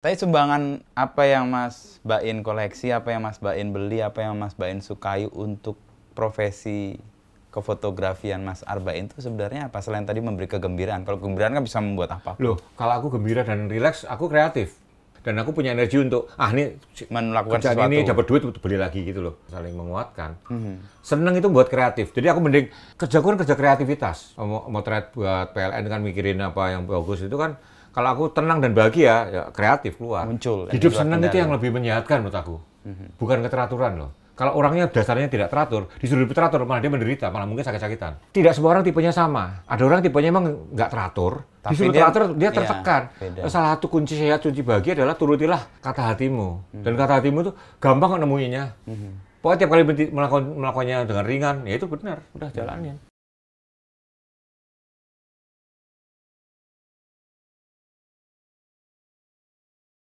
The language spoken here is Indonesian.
Tapi sumbangan apa yang Mas Bain koleksi, apa yang Mas Bain beli, apa yang Mas Bain sukai untuk profesi kefotografian Mas Arbain itu sebenarnya apa? Selain tadi memberi kegembiraan. Kalau kegembiraan kan bisa membuat apa? Loh, kalau aku gembira dan rileks, aku kreatif. Dan aku punya energi untuk, ah ini melakukan sesuatu. ini dapat duit, untuk beli lagi gitu loh. Saling menguatkan. Mm-hmm. Seneng itu buat kreatif. Jadi aku mending, kerja kan kerja kreativitas. Motret buat PLN kan mikirin apa yang bagus itu kan kalau aku tenang dan bahagia, ya kreatif keluar. Muncul. Ya. Hidup senang itu yang lebih menyehatkan menurut aku. Mhm. Bukan keteraturan loh. Kalau orangnya dasarnya tidak teratur, disuruh lebih teratur, malah dia menderita, malah mungkin sakit-sakitan. Tidak semua orang tipenya sama. Ada orang tipenya emang nggak teratur, Tapi disuruh dia, teratur, dia iya, tertekan. Iya, Salah satu kunci sehat, kunci bahagia adalah turutilah kata hatimu. Hmm. Dan kata hatimu itu gampang menemuinya. mm Hmm. Pokoknya tiap kali melakukan, melakukannya dengan ringan, ya itu benar, udah jalanin.